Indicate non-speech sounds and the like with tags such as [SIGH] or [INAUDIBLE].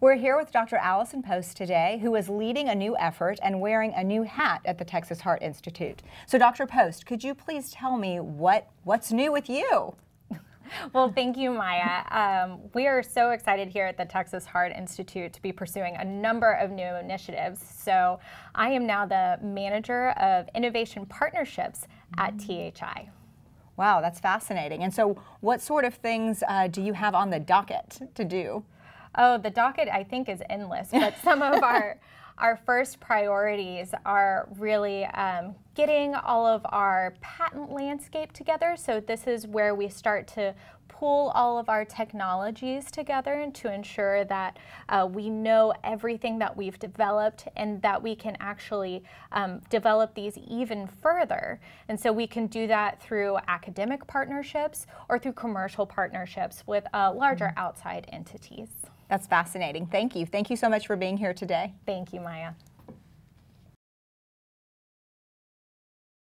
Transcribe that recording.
We're here with Dr. Allison Post today, who is leading a new effort and wearing a new hat at the Texas Heart Institute. So, Dr. Post, could you please tell me what, what's new with you? [LAUGHS] well, thank you, Maya. Um, we are so excited here at the Texas Heart Institute to be pursuing a number of new initiatives. So I am now the manager of innovation partnerships at mm. THI. Wow, that's fascinating. And so, what sort of things uh, do you have on the docket to do? Oh, the docket I think is endless, but some of our [LAUGHS] our first priorities are really um, getting all of our patent landscape together. So this is where we start to pull all of our technologies together and to ensure that uh, we know everything that we've developed and that we can actually um, develop these even further. And so we can do that through academic partnerships or through commercial partnerships with uh, larger mm-hmm. outside entities. That's fascinating. Thank you. Thank you so much for being here today. Thank you, Maya.